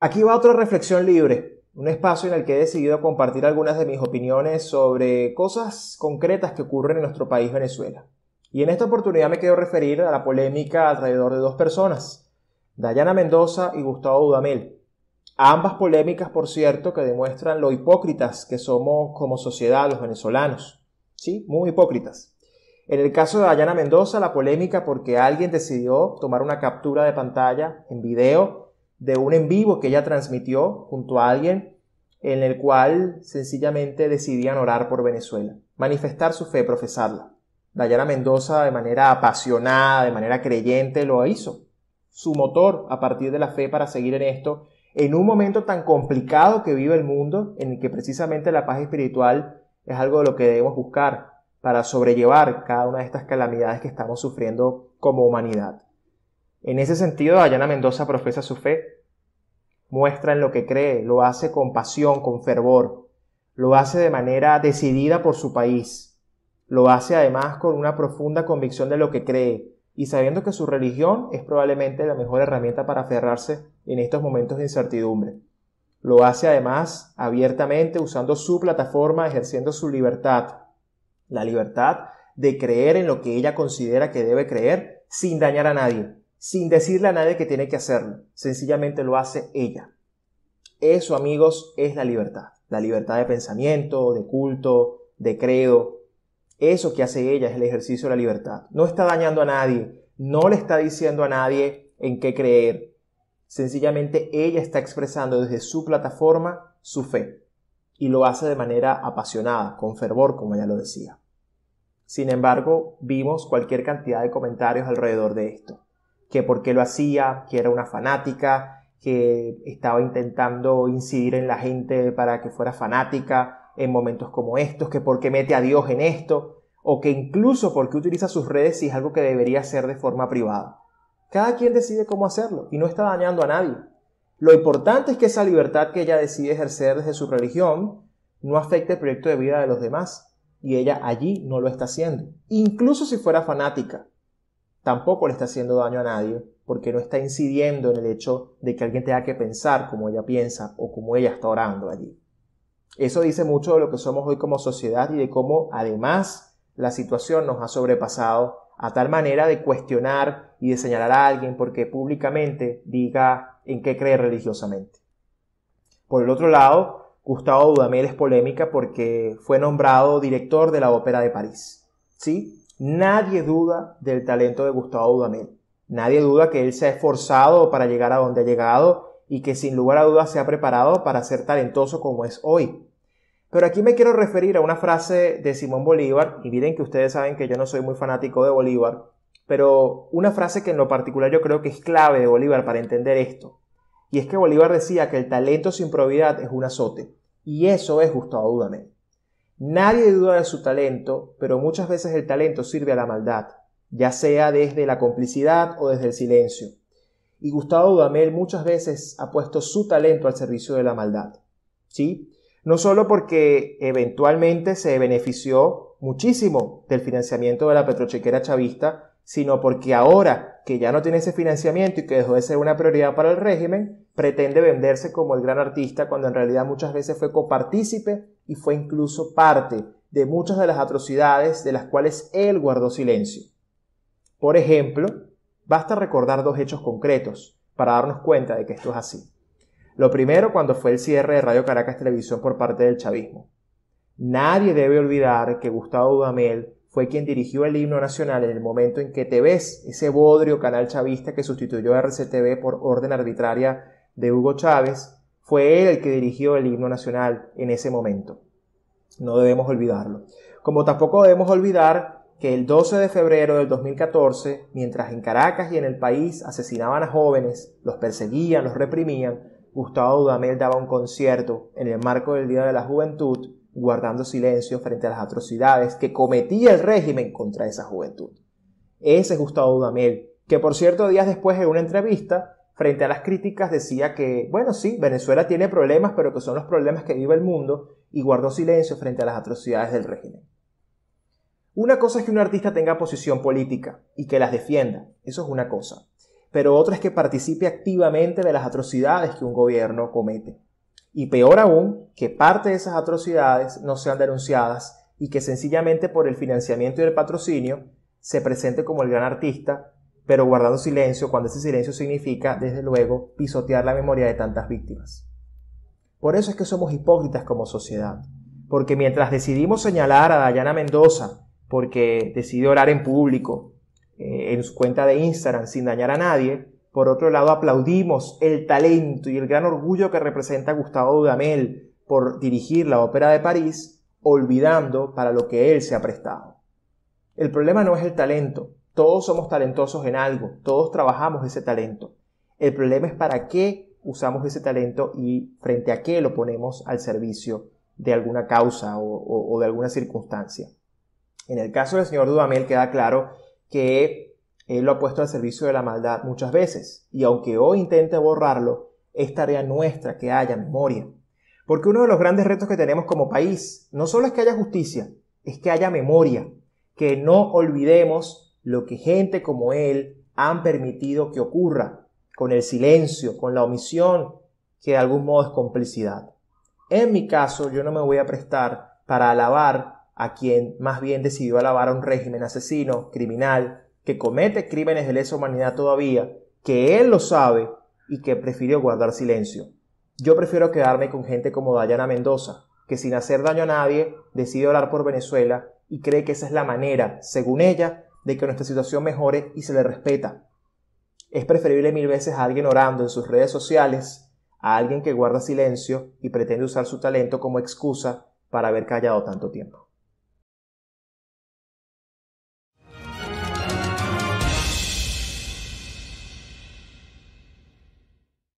Aquí va otra reflexión libre, un espacio en el que he decidido compartir algunas de mis opiniones sobre cosas concretas que ocurren en nuestro país Venezuela. Y en esta oportunidad me quiero referir a la polémica alrededor de dos personas, Dayana Mendoza y Gustavo Dudamel. Ambas polémicas, por cierto, que demuestran lo hipócritas que somos como sociedad los venezolanos. Sí, muy hipócritas. En el caso de Dayana Mendoza, la polémica porque alguien decidió tomar una captura de pantalla en video de un en vivo que ella transmitió junto a alguien en el cual sencillamente decidían orar por Venezuela, manifestar su fe, profesarla. Dayana Mendoza de manera apasionada, de manera creyente, lo hizo. Su motor a partir de la fe para seguir en esto, en un momento tan complicado que vive el mundo, en el que precisamente la paz espiritual es algo de lo que debemos buscar para sobrellevar cada una de estas calamidades que estamos sufriendo como humanidad. En ese sentido, Dayana Mendoza profesa su fe, muestra en lo que cree, lo hace con pasión, con fervor, lo hace de manera decidida por su país, lo hace además con una profunda convicción de lo que cree y sabiendo que su religión es probablemente la mejor herramienta para aferrarse en estos momentos de incertidumbre. Lo hace además abiertamente usando su plataforma, ejerciendo su libertad, la libertad de creer en lo que ella considera que debe creer sin dañar a nadie, sin decirle a nadie que tiene que hacerlo. Sencillamente lo hace ella. Eso, amigos, es la libertad. La libertad de pensamiento, de culto, de credo. Eso que hace ella es el ejercicio de la libertad. No está dañando a nadie, no le está diciendo a nadie en qué creer. Sencillamente ella está expresando desde su plataforma su fe y lo hace de manera apasionada, con fervor, como ella lo decía. Sin embargo, vimos cualquier cantidad de comentarios alrededor de esto que por qué lo hacía, que era una fanática, que estaba intentando incidir en la gente para que fuera fanática en momentos como estos, que por qué mete a Dios en esto, o que incluso por qué utiliza sus redes si es algo que debería hacer de forma privada. Cada quien decide cómo hacerlo y no está dañando a nadie. Lo importante es que esa libertad que ella decide ejercer desde su religión no afecte el proyecto de vida de los demás, y ella allí no lo está haciendo, incluso si fuera fanática tampoco le está haciendo daño a nadie, porque no está incidiendo en el hecho de que alguien tenga que pensar como ella piensa o como ella está orando allí. Eso dice mucho de lo que somos hoy como sociedad y de cómo además la situación nos ha sobrepasado a tal manera de cuestionar y de señalar a alguien porque públicamente diga en qué cree religiosamente. Por el otro lado, Gustavo Dudamel es polémica porque fue nombrado director de la Ópera de París. ¿Sí? Nadie duda del talento de Gustavo Dudamel. Nadie duda que él se ha esforzado para llegar a donde ha llegado y que sin lugar a dudas se ha preparado para ser talentoso como es hoy. Pero aquí me quiero referir a una frase de Simón Bolívar, y miren que ustedes saben que yo no soy muy fanático de Bolívar, pero una frase que en lo particular yo creo que es clave de Bolívar para entender esto. Y es que Bolívar decía que el talento sin probidad es un azote, y eso es Gustavo Dudamel. Nadie duda de su talento, pero muchas veces el talento sirve a la maldad, ya sea desde la complicidad o desde el silencio. Y Gustavo Dudamel muchas veces ha puesto su talento al servicio de la maldad. ¿Sí? No solo porque eventualmente se benefició muchísimo del financiamiento de la petrochequera chavista, sino porque ahora que ya no tiene ese financiamiento y que dejó de ser una prioridad para el régimen, pretende venderse como el gran artista cuando en realidad muchas veces fue copartícipe y fue incluso parte de muchas de las atrocidades de las cuales él guardó silencio. Por ejemplo, basta recordar dos hechos concretos para darnos cuenta de que esto es así. Lo primero, cuando fue el cierre de Radio Caracas Televisión por parte del chavismo. Nadie debe olvidar que Gustavo Dudamel fue quien dirigió el himno nacional en el momento en que ves ese bodrio canal chavista que sustituyó a RCTV por orden arbitraria de Hugo Chávez, fue él el que dirigió el himno nacional en ese momento. No debemos olvidarlo. Como tampoco debemos olvidar que el 12 de febrero del 2014, mientras en Caracas y en el país asesinaban a jóvenes, los perseguían, los reprimían, Gustavo Dudamel daba un concierto en el marco del Día de la Juventud, guardando silencio frente a las atrocidades que cometía el régimen contra esa juventud. Ese Gustavo Dudamel, que por cierto días después en una entrevista frente a las críticas decía que, bueno, sí, Venezuela tiene problemas, pero que son los problemas que vive el mundo, y guardó silencio frente a las atrocidades del régimen. Una cosa es que un artista tenga posición política y que las defienda, eso es una cosa, pero otra es que participe activamente de las atrocidades que un gobierno comete. Y peor aún, que parte de esas atrocidades no sean denunciadas y que sencillamente por el financiamiento y el patrocinio se presente como el gran artista pero guardando silencio cuando ese silencio significa, desde luego, pisotear la memoria de tantas víctimas. Por eso es que somos hipócritas como sociedad, porque mientras decidimos señalar a Dayana Mendoza, porque decidió orar en público, eh, en su cuenta de Instagram, sin dañar a nadie, por otro lado aplaudimos el talento y el gran orgullo que representa Gustavo Dudamel por dirigir la Ópera de París, olvidando para lo que él se ha prestado. El problema no es el talento, todos somos talentosos en algo, todos trabajamos ese talento. El problema es para qué usamos ese talento y frente a qué lo ponemos al servicio de alguna causa o, de alguna circunstancia. En el caso del señor Dudamel queda claro que él lo ha puesto al servicio de la maldad muchas veces y aunque hoy intente borrarlo, es tarea nuestra que haya memoria. Porque uno de los grandes retos que tenemos como país no solo es que haya justicia, es que haya memoria, que no olvidemos lo que gente como él han permitido que ocurra, con el silencio, con la omisión, que de algún modo es complicidad. En mi caso, yo no me voy a prestar para alabar a quien más bien decidió alabar a un régimen asesino, criminal, que comete crímenes de lesa humanidad todavía, que él lo sabe y que prefirió guardar silencio. Yo prefiero quedarme con gente como Dayana Mendoza, que sin hacer daño a nadie decide hablar por Venezuela y cree que esa es la manera, según ella, de que nuestra situación mejore y se le respeta. Es preferible mil veces a alguien orando en sus redes sociales, a alguien que guarda silencio y pretende usar su talento como excusa para haber callado tanto tiempo.